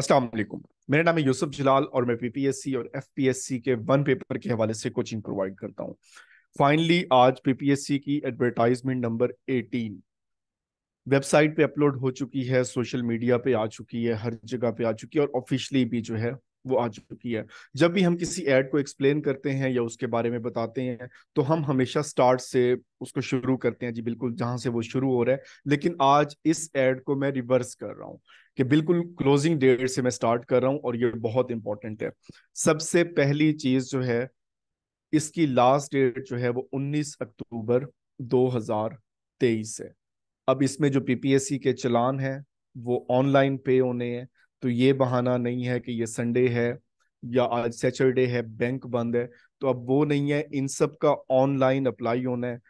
असलम मेरा नाम है यूसुफ जलाल और मैं पीपीएससी और एफपीएससी के वन पेपर के हवाले से कोचिंग प्रोवाइड करता हूँ फाइनली आज पीपीएससी की एडवर्टाइजमेंट नंबर 18 वेबसाइट पे अपलोड हो चुकी है सोशल मीडिया पे आ चुकी है हर जगह पे आ चुकी है और ऑफिशली भी जो है वो आ चुकी है जब भी हम किसी एड को एक्सप्लेन करते हैं या उसके बारे में बताते हैं तो हम हमेशा स्टार्ट से उसको शुरू करते हैं जी बिल्कुल जहां से वो शुरू हो रहा है लेकिन आज इस एड को मैं रिवर्स कर रहा हूँ कि बिल्कुल क्लोजिंग डेट से मैं स्टार्ट कर रहा हूँ और ये बहुत इंपॉर्टेंट है सबसे पहली चीज जो है इसकी लास्ट डेट जो है वो उन्नीस अक्टूबर दो है अब इसमें जो पीपीएससी के चलान है वो ऑनलाइन पे होने हैं तो ये बहाना नहीं है कि ये संडे है या आज सैटरडे है बैंक बंद है तो अब वो नहीं है इन सब का ऑनलाइन अप्लाई होना है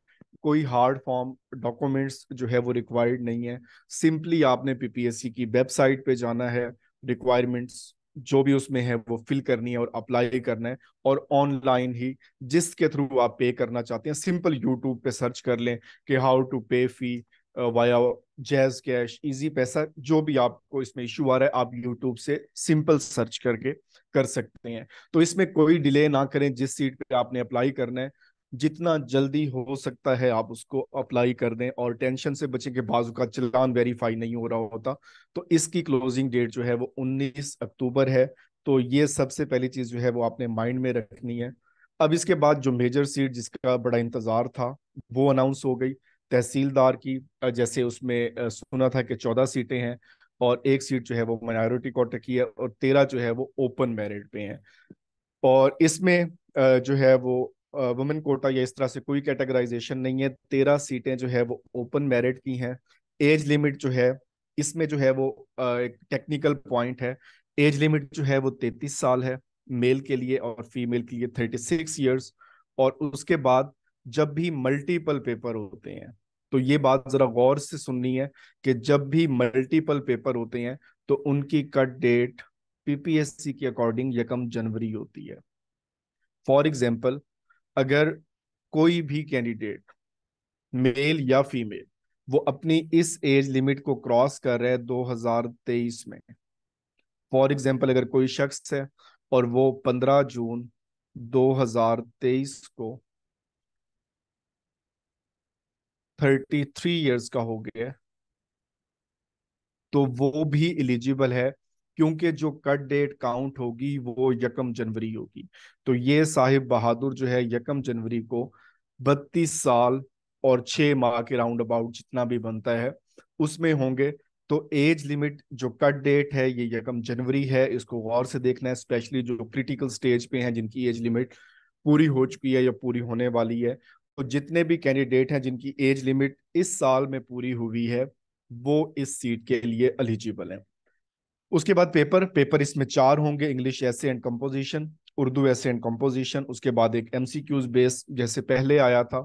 कोई हार्ड फॉर्म डॉक्यूमेंट्स जो है वो रिक्वायर्ड नहीं है सिंपली आपने पीपीएससी की वेबसाइट पे जाना है रिक्वायरमेंट्स जो भी उसमें है वो फिल करनी है और अप्लाई करना है और ऑनलाइन ही जिसके थ्रू आप पे करना चाहते हैं सिंपल यूट्यूब पे सर्च कर लें कि how to pay fee via JazzCash Easypaisa जो भी आपको इसमें इशू आ रहा है आप यूट्यूब से सिंपल सर्च करके कर सकते हैं तो इसमें कोई डिले ना करें जिस सीट पे आपने अप्लाई करना है जितना जल्दी हो सकता है आप उसको अप्लाई कर दें और टेंशन से बचें कि बाजू का चलान वेरीफाई नहीं हो रहा होता तो इसकी क्लोजिंग डेट जो है वो 19 अक्टूबर है तो ये सबसे पहली चीज जो है वो आपने माइंड में रखनी है अब इसके बाद जो मेजर सीट जिसका बड़ा इंतजार था वो अनाउंस हो गई तहसीलदार की जैसे उसमें सुना था कि चौदह सीटें हैं और एक सीट जो है वो माइनॉरिटी कोटा की है और तेरह जो है वो ओपन मेरिट पे हैं और इसमें जो है वो वुमेन कोटा या इस तरह से कोई कैटेगराइजेशन नहीं है तेरह सीटें जो है वो ओपन मेरिट की हैं एज लिमिट जो है इसमें जो है वो एक टेक्निकल पॉइंट है एज लिमिट जो है वो तैतीस साल है मेल के लिए और फीमेल के लिए थर्टी सिक्स ईयर्स और उसके बाद जब भी मल्टीपल पेपर होते हैं तो ये बात जरा गौर से सुननी है कि जब भी मल्टीपल पेपर होते हैं तो उनकी कट डेट पीपीएससी के अकॉर्डिंग यकम जनवरी होती है फॉर एग्जाम्पल अगर कोई भी कैंडिडेट मेल या फीमेल वो अपनी इस एज लिमिट को क्रॉस कर रहे दो हजार तेईस में फॉर एग्जाम्पल अगर कोई शख्स है और वो पंद्रह जून दो हजार तेईस को थर्टी थ्री ईयर्स का हो गया है तो वो भी एलिजिबल है क्योंकि जो कट डेट काउंट होगी वो यकम जनवरी होगी तो ये साहिब बहादुर जो है यकम जनवरी को बत्तीस साल और छः माह के राउंड अबाउट जितना भी बनता है उसमें होंगे तो एज लिमिट जो कट डेट है ये यकम जनवरी है इसको गौर से देखना है स्पेशली जो क्रिटिकल स्टेज पे हैं जिनकी एज लिमिट पूरी हो चुकी है या पूरी होने वाली है तो जितने भी कैंडिडेट हैं जिनकी एज लिमिट इस साल में पूरी हुई है वो इस सीट के लिए एलिजिबल हैं उसके बाद पेपर पेपर इसमें चार होंगे इंग्लिश ऐसे एंड कंपोजिशन उर्दू ऐसे एंड कंपोजिशन उसके बाद एक एम सी क्यूज बेस जैसे पहले आया था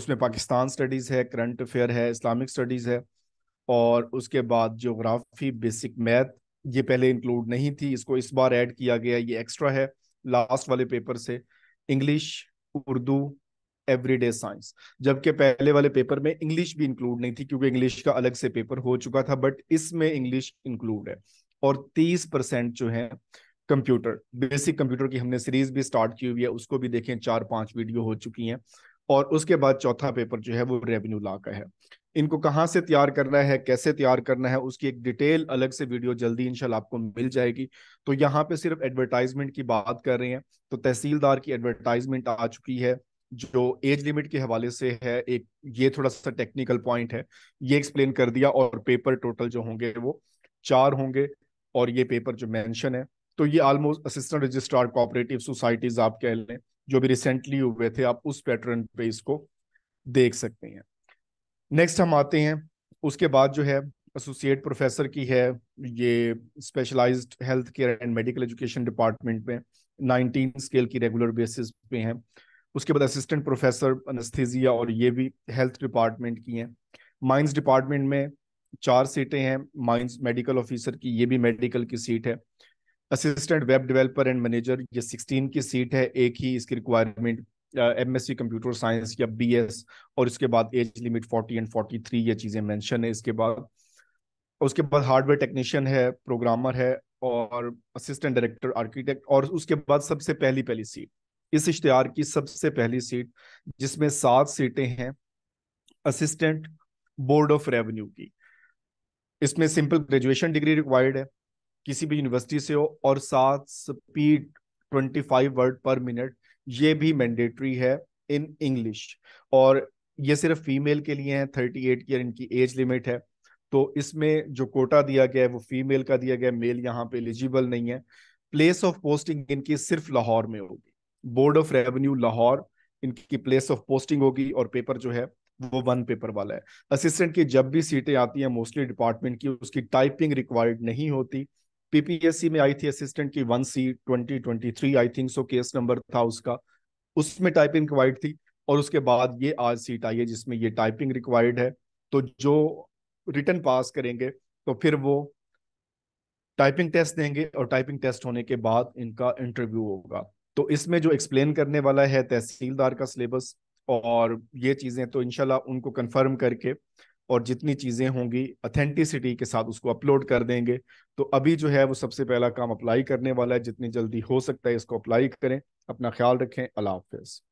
उसमें पाकिस्तान स्टडीज़ है करंट अफेयर है इस्लामिक स्टडीज़ है और उसके बाद जोग्राफी बेसिक मैथ ये पहले इंक्लूड नहीं थी इसको इस बार ऐड किया गया ये एक्स्ट्रा है लास्ट वाले पेपर से इंग्लिश उर्दू एवरीडे साइंस जबकि पहले वाले पेपर में इंग्लिश भी इंक्लूड नहीं थी क्योंकि इंग्लिश का अलग से पेपर हो चुका था बट इसमें इंग्लिश इंक्लूड है और तीस परसेंट जो है कंप्यूटर बेसिक कंप्यूटर की हमने सीरीज भी स्टार्ट की हुई है उसको भी देखें चार पांच वीडियो हो चुकी हैं और उसके बाद चौथा पेपर जो है वो रेवेन्यू लॉ का है इनको कहाँ से तैयार करना है कैसे तैयार करना है उसकी एक डिटेल अलग से वीडियो जल्दी इनशाला आपको मिल जाएगी तो यहाँ पे सिर्फ एडवर्टाइजमेंट की बात कर रहे हैं तो तहसीलदार की एडवर्टाइजमेंट आ चुकी है जो एज लिमिट के हवाले से है एक ये थोड़ा सा टेक्निकल पॉइंट है ये एक्सप्लेन कर दिया और पेपर टोटल जो होंगे वो चार होंगे और ये पेपर जो मेंशन है तो ये almost assistant registrar cooperative societies आप कह लें जो भी रिसेंटली हुए थे आप उस पैटर्न पे इसको देख सकते हैं नेक्स्ट हम आते हैं उसके बाद जो है एसोसिएट प्रोफेसर की है ये specialized health care and medical education department में 19 स्केल की रेगुलर बेसिस पे हैं उसके बाद असिस्टेंट प्रोफेसर अनस्थीजिया और ये भी हेल्थ डिपार्टमेंट की हैं माइंस डिपार्टमेंट में चार सीटें हैं माइंस मेडिकल ऑफिसर की ये भी मेडिकल की सीट है assistant web developer and manager ये सिक्सटीन की सीट है एक ही इसकी requirement M S C computer science या बी एस और इसके बाद age limit forty and forty three ये चीज़ें मैंशन है इसके बाद उसके बाद हार्डवेयर टेक्नीशियन है प्रोग्रामर है और असिस्टेंट डायरेक्टर आर्किटेक्ट और उसके बाद सबसे पहली पहली सीट इस इश्तहार की सबसे पहली सीट जिसमें सात सीटें हैं असिस्टेंट बोर्ड ऑफ रेवेन्यू की इसमें सिंपल ग्रेजुएशन डिग्री रिक्वायर्ड है किसी भी यूनिवर्सिटी से हो और सात speed twenty five word per minute ये भी मैंडेटरी है इन इंग्लिश और ये सिर्फ फीमेल के लिए है थर्टी एट ईयर इनकी एज लिमिट है तो इसमें जो कोटा दिया गया है वो फीमेल का दिया गया मेल यहाँ पे एलिजिबल नहीं है प्लेस ऑफ पोस्टिंग इनकी सिर्फ लाहौर में होगी बोर्ड ऑफ रेवेन्यू लाहौर इनकी प्लेस ऑफ पोस्टिंग होगी और पेपर जो है वो वन पेपर वाला है असिस्टेंट की जब भी सीटें आती हैं मोस्टली डिपार्टमेंट की उसकी टाइपिंग रिक्वायर्ड नहीं होती पीपीएससी में आई थी असिस्टेंट की one C twenty twenty three I think so case number था उसका उसमें टाइपिंग रिक्वायर्ड थी और उसके बाद ये आज सीट आई है जिसमें ये टाइपिंग रिक्वायर्ड है तो जो रिटर्न पास करेंगे तो फिर वो टाइपिंग टेस्ट देंगे और टाइपिंग टेस्ट होने के बाद इनका इंटरव्यू होगा तो इसमें जो एक्सप्लेन करने वाला है तहसीलदार का सिलेबस और ये चीज़ें तो इनशाला उनको कंफर्म करके और जितनी चीज़ें होंगी अथेंटिसिटी के साथ उसको अपलोड कर देंगे तो अभी जो है वो सबसे पहला काम अप्लाई करने वाला है जितनी जल्दी हो सकता है इसको अप्लाई करें अपना ख्याल रखें अल्लाह हाफिज़